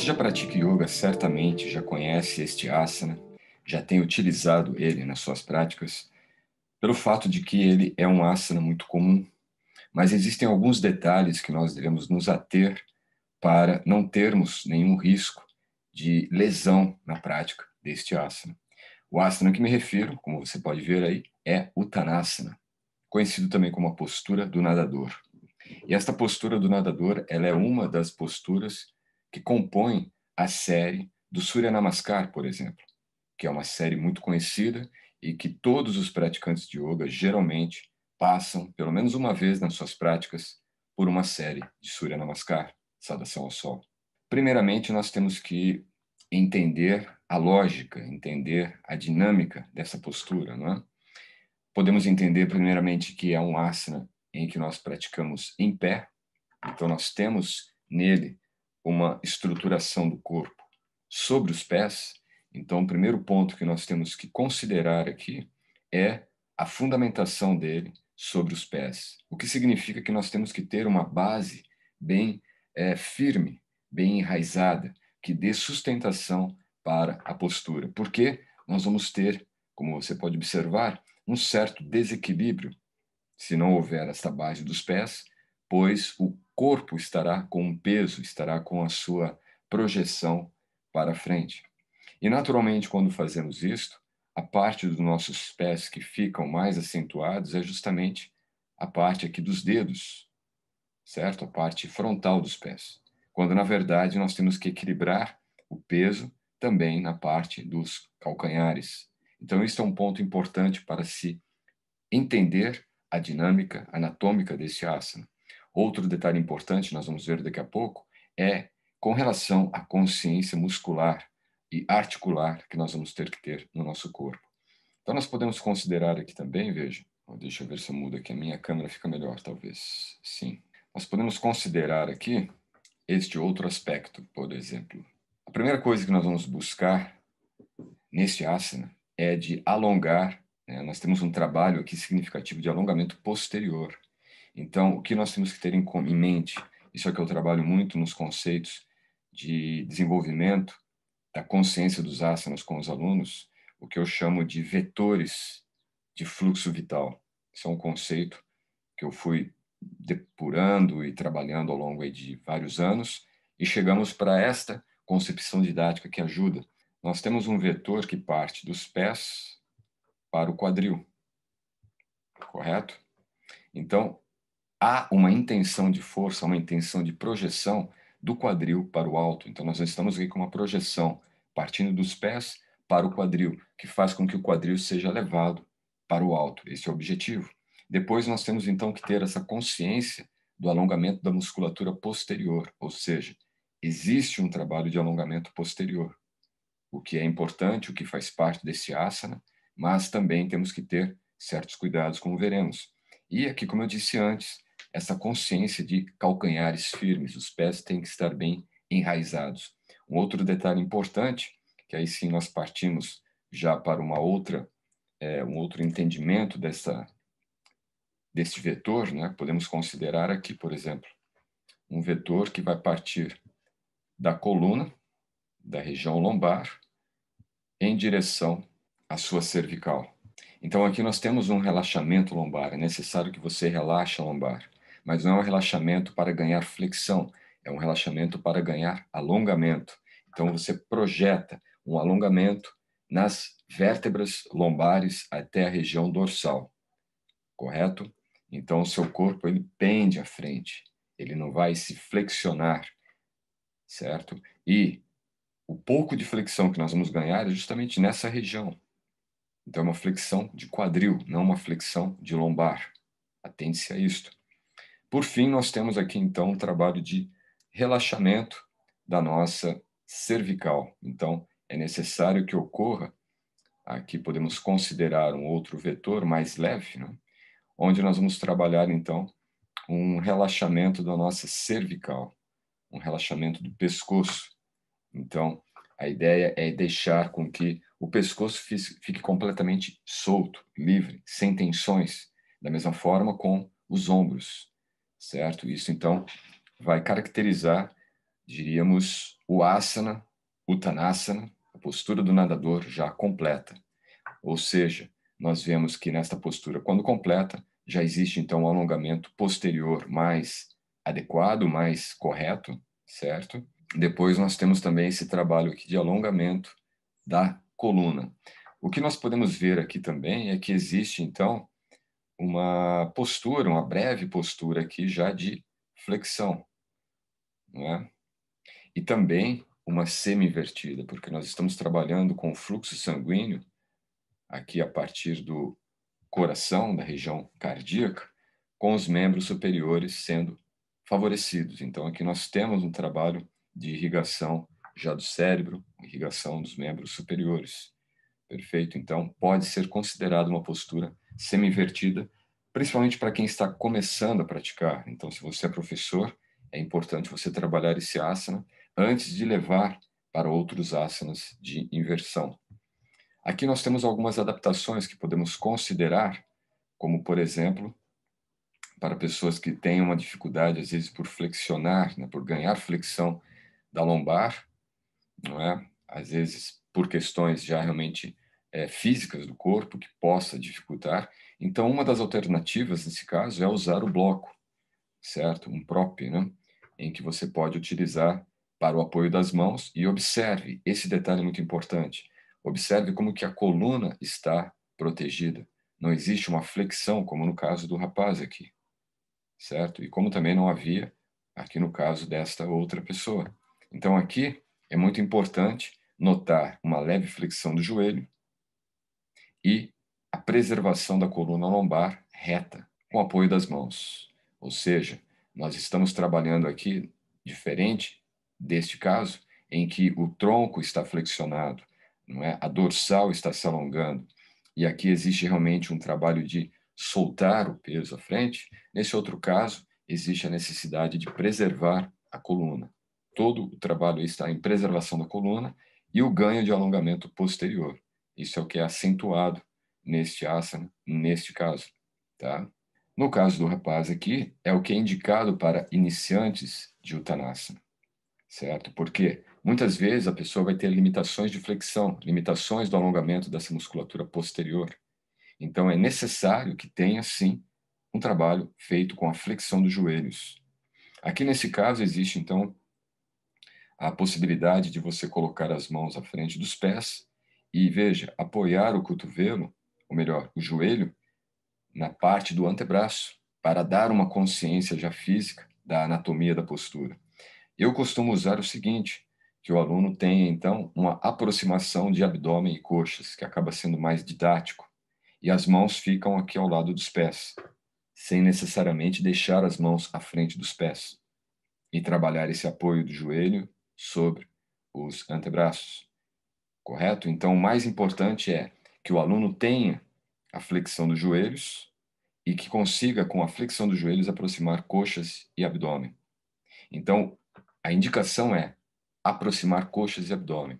você já pratica yoga, certamente já conhece este asana, já tem utilizado ele nas suas práticas, pelo fato de que ele é um asana muito comum, mas existem alguns detalhes que nós devemos nos ater para não termos nenhum risco de lesão na prática deste asana. O asana que me refiro, como você pode ver aí, é Tanasana, conhecido também como a postura do nadador. E esta postura do nadador, ela é uma das posturas que compõem a série do Surya Namaskar, por exemplo, que é uma série muito conhecida e que todos os praticantes de yoga geralmente passam, pelo menos uma vez nas suas práticas, por uma série de Surya Namaskar, Saudação ao Sol. Primeiramente, nós temos que entender a lógica, entender a dinâmica dessa postura, não é? Podemos entender, primeiramente, que é um asana em que nós praticamos em pé, então nós temos nele uma estruturação do corpo sobre os pés, então o primeiro ponto que nós temos que considerar aqui é a fundamentação dele sobre os pés. O que significa que nós temos que ter uma base bem é, firme, bem enraizada, que dê sustentação para a postura. Porque nós vamos ter, como você pode observar, um certo desequilíbrio se não houver esta base dos pés, pois o corpo estará com um peso, estará com a sua projeção para frente. E, naturalmente, quando fazemos isto, a parte dos nossos pés que ficam mais acentuados é justamente a parte aqui dos dedos, certo? A parte frontal dos pés. Quando, na verdade, nós temos que equilibrar o peso também na parte dos calcanhares. Então, isso é um ponto importante para se entender a dinâmica anatômica desse asana. Outro detalhe importante, nós vamos ver daqui a pouco, é com relação à consciência muscular e articular que nós vamos ter que ter no nosso corpo. Então, nós podemos considerar aqui também, veja, deixa eu ver se eu mudo aqui, a minha câmera fica melhor, talvez. Sim. Nós podemos considerar aqui este outro aspecto, por exemplo. A primeira coisa que nós vamos buscar neste asana é de alongar. Né? Nós temos um trabalho aqui significativo de alongamento posterior. Então, o que nós temos que ter em, mente, isso é o que eu trabalho muito nos conceitos de desenvolvimento da consciência dos asanas com os alunos, o que eu chamo de vetores de fluxo vital. Isso é um conceito que eu fui depurando e trabalhando ao longo de vários anos e chegamos para esta concepção didática que ajuda. Nós temos um vetor que parte dos pés para o quadril, correto? Então, há uma intenção de força, uma intenção de projeção do quadril para o alto. Então, nós estamos aqui com uma projeção partindo dos pés para o quadril, que faz com que o quadril seja levado para o alto. Esse é o objetivo. Depois, nós temos então que ter essa consciência do alongamento da musculatura posterior, ou seja, existe um trabalho de alongamento posterior, o que é importante, o que faz parte desse asana, mas também temos que ter certos cuidados, como veremos. E aqui, como eu disse antes, essa consciência de calcanhares firmes, os pés têm que estar bem enraizados. Um outro detalhe importante, que aí sim nós partimos já para uma outra, é, um outro entendimento dessa, desse vetor, né? podemos considerar aqui, por exemplo, um vetor que vai partir da coluna, da região lombar, em direção à sua cervical. Então aqui nós temos um relaxamento lombar, é necessário que você relaxe a lombar mas não é um relaxamento para ganhar flexão, é um relaxamento para ganhar alongamento. Então você projeta um alongamento nas vértebras lombares até a região dorsal, correto? Então o seu corpo ele pende à frente, ele não vai se flexionar, certo? E o pouco de flexão que nós vamos ganhar é justamente nessa região. Então é uma flexão de quadril, não uma flexão de lombar. atende se a isto. Por fim, nós temos aqui então um trabalho de relaxamento da nossa cervical. Então, é necessário que ocorra, aqui podemos considerar um outro vetor mais leve, né? onde nós vamos trabalhar então um relaxamento da nossa cervical, um relaxamento do pescoço. Então, a ideia é deixar com que o pescoço fique completamente solto, livre, sem tensões, da mesma forma com os ombros certo? Isso então vai caracterizar, diríamos, o asana, tanasana, a postura do nadador já completa. Ou seja, nós vemos que nesta postura, quando completa, já existe então um alongamento posterior mais adequado, mais correto, certo? Depois nós temos também esse trabalho aqui de alongamento da coluna. O que nós podemos ver aqui também é que existe então uma postura, uma breve postura aqui já de flexão, né? E também uma semi-invertida, porque nós estamos trabalhando com o fluxo sanguíneo aqui a partir do coração, da região cardíaca, com os membros superiores sendo favorecidos. Então aqui nós temos um trabalho de irrigação já do cérebro, irrigação dos membros superiores. Perfeito? Então pode ser considerado uma postura semi-invertida, principalmente para quem está começando a praticar. Então, se você é professor, é importante você trabalhar esse asana antes de levar para outros asanas de inversão. Aqui nós temos algumas adaptações que podemos considerar, como por exemplo, para pessoas que têm uma dificuldade às vezes por flexionar, né, por ganhar flexão da lombar, não é? Às vezes por questões já realmente é, físicas do corpo que possa dificultar. Então, uma das alternativas nesse caso é usar o bloco, certo? Um prop, né? Em que você pode utilizar para o apoio das mãos e observe, esse detalhe é muito importante. Observe como que a coluna está protegida. Não existe uma flexão, como no caso do rapaz aqui, certo? E como também não havia aqui no caso desta outra pessoa. Então, aqui é muito importante notar uma leve flexão do joelho, e a preservação da coluna lombar reta, com apoio das mãos. Ou seja, nós estamos trabalhando aqui diferente deste caso, em que o tronco está flexionado, não é? a dorsal está se alongando, e aqui existe realmente um trabalho de soltar o peso à frente. Nesse outro caso, existe a necessidade de preservar a coluna. Todo o trabalho está em preservação da coluna e o ganho de alongamento posterior. Isso é o que é acentuado neste asana, neste caso. Tá? No caso do rapaz aqui, é o que é indicado para iniciantes de Uttanasana, certo? Porque muitas vezes a pessoa vai ter limitações de flexão, limitações do alongamento dessa musculatura posterior. Então é necessário que tenha, sim, um trabalho feito com a flexão dos joelhos. Aqui nesse caso existe, então, a possibilidade de você colocar as mãos à frente dos pés e veja, apoiar o cotovelo, ou melhor, o joelho, na parte do antebraço, para dar uma consciência já física da anatomia da postura. Eu costumo usar o seguinte, que o aluno tenha, então, uma aproximação de abdômen e coxas, que acaba sendo mais didático, e as mãos ficam aqui ao lado dos pés, sem necessariamente deixar as mãos à frente dos pés, e trabalhar esse apoio do joelho sobre os antebraços correto? Então, o mais importante é que o aluno tenha a flexão dos joelhos e que consiga, com a flexão dos joelhos, aproximar coxas e abdômen. Então, a indicação é aproximar coxas e abdômen.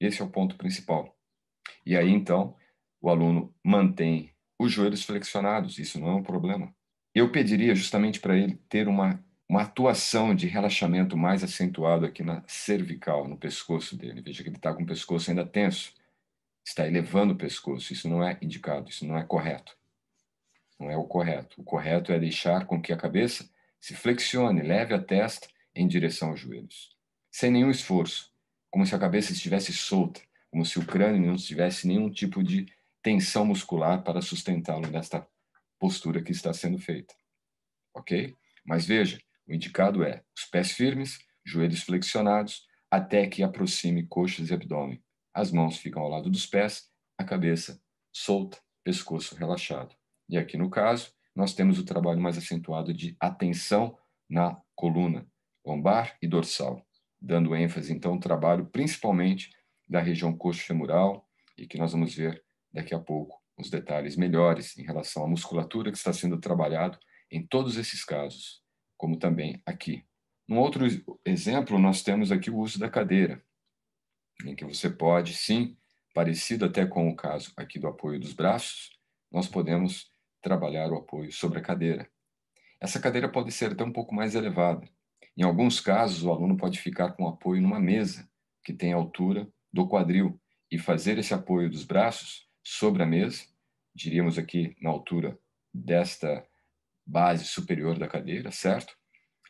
Esse é o ponto principal. E aí, então, o aluno mantém os joelhos flexionados, isso não é um problema. Eu pediria justamente para ele ter uma uma atuação de relaxamento mais acentuado aqui na cervical, no pescoço dele. Veja que ele está com o pescoço ainda tenso, está elevando o pescoço. Isso não é indicado, isso não é correto. Não é o correto. O correto é deixar com que a cabeça se flexione, leve a testa em direção aos joelhos, sem nenhum esforço, como se a cabeça estivesse solta, como se o crânio não tivesse nenhum tipo de tensão muscular para sustentá-lo nesta postura que está sendo feita. Ok? Mas veja, o indicado é os pés firmes, joelhos flexionados, até que aproxime coxas e abdômen. As mãos ficam ao lado dos pés, a cabeça solta, pescoço relaxado. E aqui no caso, nós temos o trabalho mais acentuado de atenção na coluna lombar e dorsal, dando ênfase então ao trabalho principalmente da região coxo-femoral e que nós vamos ver daqui a pouco os detalhes melhores em relação à musculatura que está sendo trabalhado em todos esses casos como também aqui. Um outro exemplo, nós temos aqui o uso da cadeira, em que você pode, sim, parecido até com o caso aqui do apoio dos braços, nós podemos trabalhar o apoio sobre a cadeira. Essa cadeira pode ser até um pouco mais elevada. Em alguns casos, o aluno pode ficar com apoio numa mesa que tem a altura do quadril e fazer esse apoio dos braços sobre a mesa, diríamos aqui na altura desta base superior da cadeira, certo?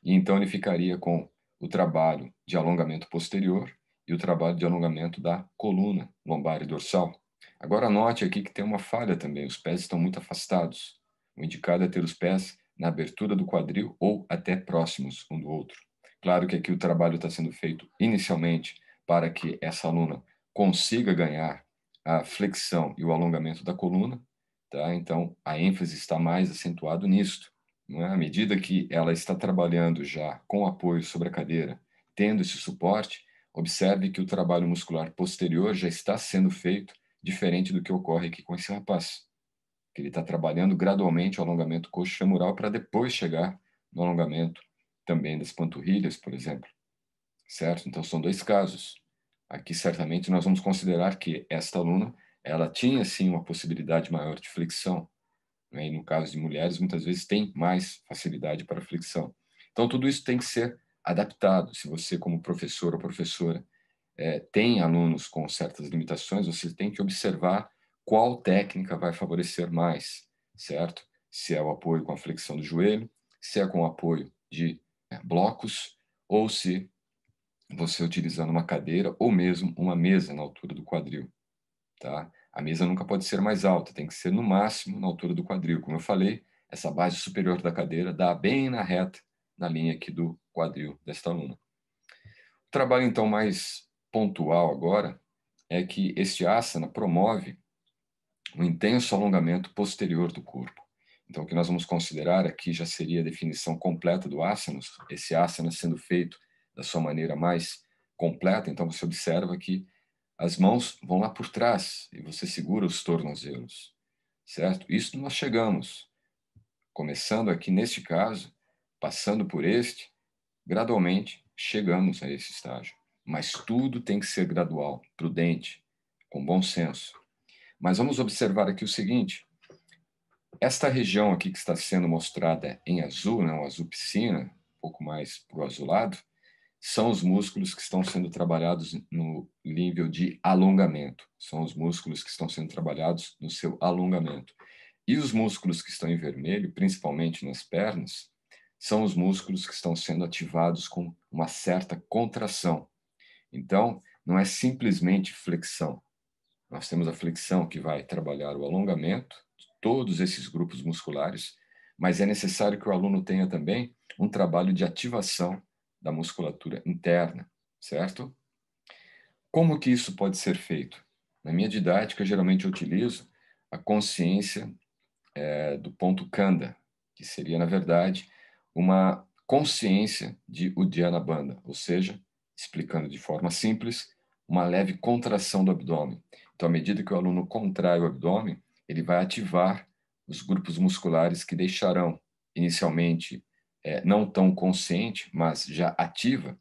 E então ele ficaria com o trabalho de alongamento posterior e o trabalho de alongamento da coluna lombar e dorsal. Agora note aqui que tem uma falha também, os pés estão muito afastados. O indicado é ter os pés na abertura do quadril ou até próximos um do outro. Claro que aqui o trabalho está sendo feito inicialmente para que essa aluna consiga ganhar a flexão e o alongamento da coluna, tá? Então a ênfase está mais acentuado nisto. Não é? À medida que ela está trabalhando já com apoio sobre a cadeira, tendo esse suporte, observe que o trabalho muscular posterior já está sendo feito, diferente do que ocorre aqui com esse rapaz. Que ele está trabalhando gradualmente o alongamento coxo-femoral para depois chegar no alongamento também das panturrilhas, por exemplo. Certo? Então são dois casos. Aqui certamente nós vamos considerar que esta aluna, ela tinha sim uma possibilidade maior de flexão, né, e no caso de mulheres, muitas vezes tem mais facilidade para flexão. Então, tudo isso tem que ser adaptado. Se você, como professor ou professora, é, tem alunos com certas limitações, você tem que observar qual técnica vai favorecer mais, certo? Se é o apoio com a flexão do joelho, se é com o apoio de é, blocos, ou se você utilizando uma cadeira ou mesmo uma mesa na altura do quadril, tá? A mesa nunca pode ser mais alta, tem que ser no máximo na altura do quadril. Como eu falei, essa base superior da cadeira dá bem na reta, na linha aqui do quadril desta aluna. O trabalho, então, mais pontual agora é que este asana promove um intenso alongamento posterior do corpo. Então, o que nós vamos considerar aqui já seria a definição completa do asana, esse asana sendo feito da sua maneira mais completa. Então, você observa que as mãos vão lá por trás e você segura os tornozelos, certo? Isso nós chegamos, começando aqui neste caso, passando por este, gradualmente chegamos a esse estágio. Mas tudo tem que ser gradual, prudente, com bom senso. Mas vamos observar aqui o seguinte: esta região aqui que está sendo mostrada em azul, né, azul piscina, um pouco mais para o azulado, são os músculos que estão sendo trabalhados no nível de alongamento, são os músculos que estão sendo trabalhados no seu alongamento. E os músculos que estão em vermelho, principalmente nas pernas, são os músculos que estão sendo ativados com uma certa contração. Então, não é simplesmente flexão. Nós temos a flexão que vai trabalhar o alongamento de todos esses grupos musculares, mas é necessário que o aluno tenha também um trabalho de ativação da musculatura interna, certo? Como que isso pode ser feito? Na minha didática, geralmente eu utilizo a consciência é, do ponto Kanda, que seria, na verdade, uma consciência de Uddiyana Banda, ou seja, explicando de forma simples, uma leve contração do abdômen. Então, à medida que o aluno contrai o abdômen, ele vai ativar os grupos musculares que deixarão inicialmente é, não tão consciente, mas já ativa,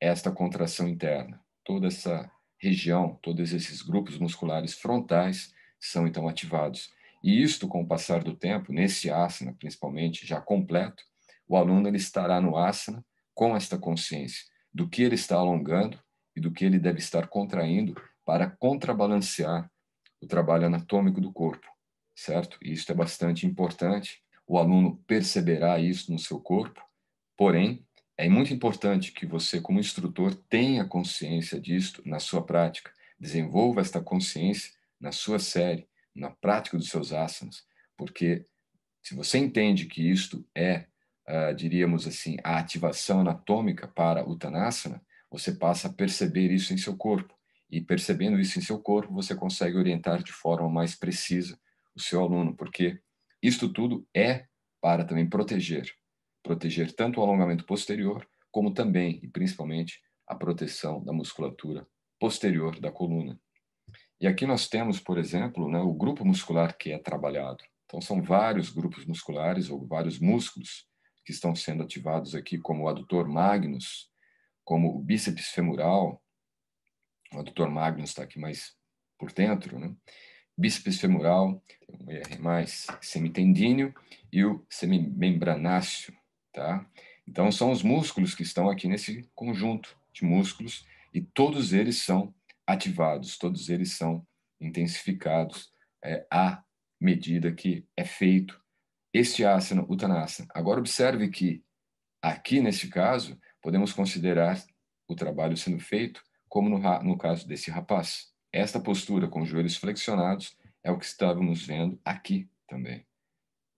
esta contração interna. Toda essa região, todos esses grupos musculares frontais são então ativados. E isto, com o passar do tempo, nesse asana principalmente, já completo, o aluno ele estará no asana com esta consciência do que ele está alongando e do que ele deve estar contraindo para contrabalancear o trabalho anatômico do corpo, certo? E isso é bastante importante o aluno perceberá isso no seu corpo, porém, é muito importante que você, como instrutor, tenha consciência disto na sua prática, desenvolva esta consciência na sua série, na prática dos seus asanas, porque se você entende que isto é, uh, diríamos assim, a ativação anatômica para o Tanasana, você passa a perceber isso em seu corpo. E percebendo isso em seu corpo, você consegue orientar de forma mais precisa o seu aluno, porque isto tudo é para também proteger, proteger tanto o alongamento posterior, como também e principalmente a proteção da musculatura posterior da coluna. E aqui nós temos, por exemplo, né, o grupo muscular que é trabalhado. Então, são vários grupos musculares ou vários músculos que estão sendo ativados aqui, como o adutor magnus, como o bíceps femoral. O adutor magnus está aqui mais por dentro, né? bíceps femoral, o IR mais semitendíneo e o semimembranáceo, tá? Então são os músculos que estão aqui nesse conjunto de músculos e todos eles são ativados, todos eles são intensificados é, à medida que é feito este asana, utanasana. Agora observe que aqui nesse caso podemos considerar o trabalho sendo feito como no, no caso desse rapaz. Esta postura com os joelhos flexionados é o que estávamos vendo aqui também.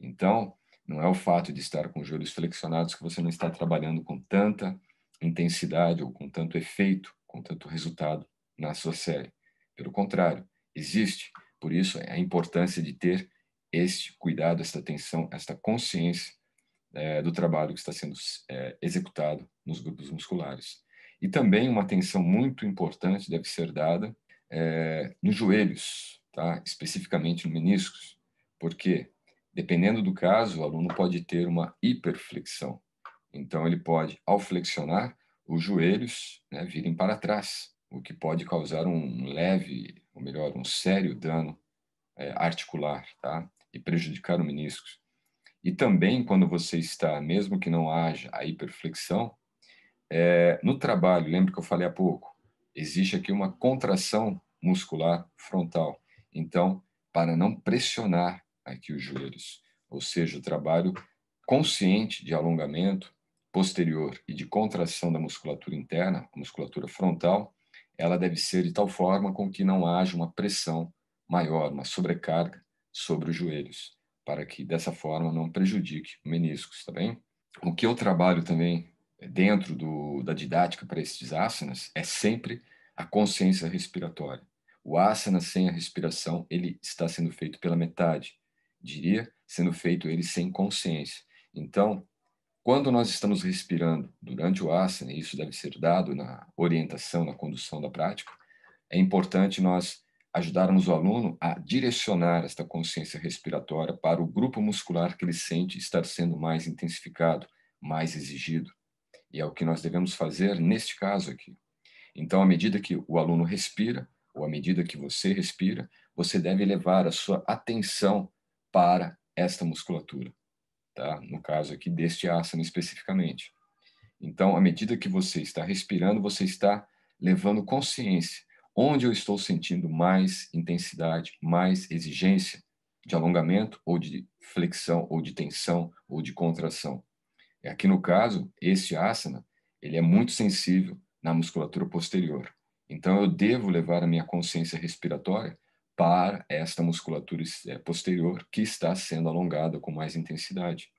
Então, não é o fato de estar com os joelhos flexionados que você não está trabalhando com tanta intensidade ou com tanto efeito, com tanto resultado na sua série. Pelo contrário, existe. Por isso, a importância de ter este cuidado, esta atenção, esta consciência é, do trabalho que está sendo é, executado nos grupos musculares. E também uma atenção muito importante deve ser dada é, nos joelhos, tá? especificamente no meniscos, porque, dependendo do caso, o aluno pode ter uma hiperflexão. Então, ele pode, ao flexionar, os joelhos né, virem para trás, o que pode causar um leve, ou melhor, um sério dano é, articular tá? e prejudicar o meniscos. E também, quando você está, mesmo que não haja a hiperflexão, é, no trabalho, lembra que eu falei há pouco, existe aqui uma contração muscular frontal. Então, para não pressionar aqui os joelhos, ou seja, o trabalho consciente de alongamento posterior e de contração da musculatura interna, musculatura frontal, ela deve ser de tal forma com que não haja uma pressão maior, uma sobrecarga sobre os joelhos, para que dessa forma não prejudique o menisco, está bem? O que eu trabalho também dentro do, da didática para esses asanas é sempre a consciência respiratória. O asana sem a respiração, ele está sendo feito pela metade, diria, sendo feito ele sem consciência. Então, quando nós estamos respirando durante o asana, e isso deve ser dado na orientação, na condução da prática, é importante nós ajudarmos o aluno a direcionar esta consciência respiratória para o grupo muscular que ele sente estar sendo mais intensificado, mais exigido. E é o que nós devemos fazer neste caso aqui. Então, à medida que o aluno respira, ou à medida que você respira, você deve levar a sua atenção para esta musculatura, tá? No caso aqui deste asana especificamente. Então, à medida que você está respirando, você está levando consciência onde eu estou sentindo mais intensidade, mais exigência de alongamento ou de flexão ou de tensão ou de contração. Aqui é no caso, este asana, ele é muito sensível na musculatura posterior. Então eu devo levar a minha consciência respiratória para esta musculatura é, posterior que está sendo alongada com mais intensidade,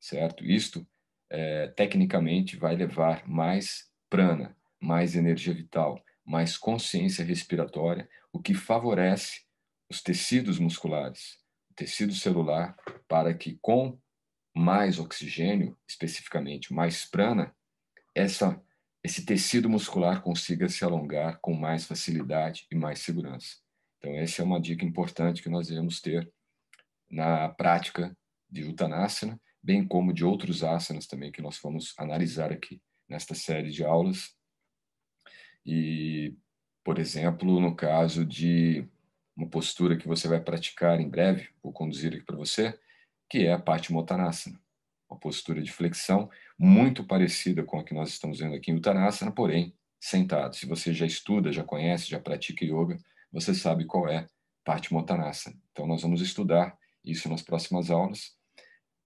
certo? Isto, é, tecnicamente, vai levar mais prana, mais energia vital, mais consciência respiratória, o que favorece os tecidos musculares, o tecido celular, para que com mais oxigênio, especificamente mais prana, essa, esse tecido muscular consiga se alongar com mais facilidade e mais segurança. Então, essa é uma dica importante que nós iremos ter na prática de Uttanasana, bem como de outros asanas também que nós vamos analisar aqui nesta série de aulas. E, por exemplo, no caso de uma postura que você vai praticar em breve, vou conduzir aqui para você, que é a parte Patimotanasana, uma postura de flexão muito parecida com a que nós estamos vendo aqui em Uttanasana, porém sentado. Se você já estuda, já conhece, já pratica yoga, você sabe qual é a parte Patimotanasana. Então nós vamos estudar isso nas próximas aulas.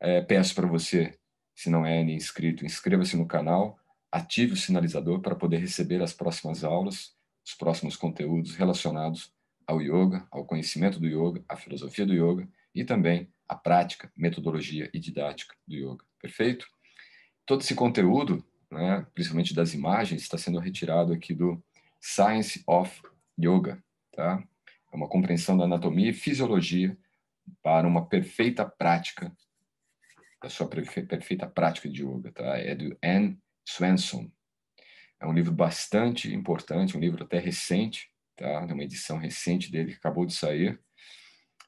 É, peço para você, se não é inscrito, inscreva-se no canal, ative o sinalizador para poder receber as próximas aulas, os próximos conteúdos relacionados ao yoga, ao conhecimento do yoga, à filosofia do yoga e também a prática, metodologia e didática do yoga. Perfeito? Todo esse conteúdo, né, principalmente das imagens, está sendo retirado aqui do Science of Yoga. Tá? É uma compreensão da anatomia e fisiologia para uma perfeita prática, da sua perfeita prática de yoga. Tá? É do Anne Swenson. É um livro bastante importante, um livro até recente, tá? É uma edição recente dele que acabou de sair.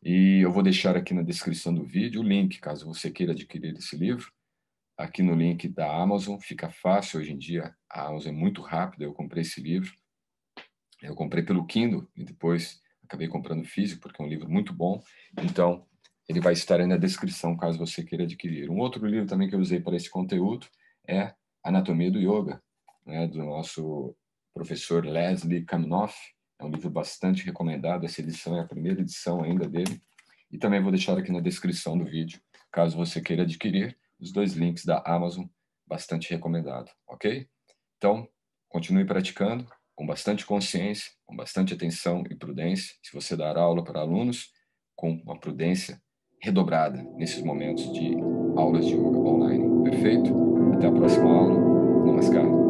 E eu vou deixar aqui na descrição do vídeo o link, caso você queira adquirir esse livro. Aqui no link da Amazon, fica fácil hoje em dia. A Amazon é muito rápida, eu comprei esse livro. Eu comprei pelo Kindle e depois acabei comprando físico, porque é um livro muito bom. Então, ele vai estar aí na descrição, caso você queira adquirir. Um outro livro também que eu usei para esse conteúdo é Anatomia do Yoga, né, do nosso professor Leslie Kamnoff, é um livro bastante recomendado. Essa edição é a primeira edição ainda dele. E também vou deixar aqui na descrição do vídeo, caso você queira adquirir, os dois links da Amazon, bastante recomendado, ok? Então, continue praticando com bastante consciência, com bastante atenção e prudência. Se você dar aula para alunos, com uma prudência redobrada nesses momentos de aulas de yoga online, perfeito? Até a próxima aula. Namaskar.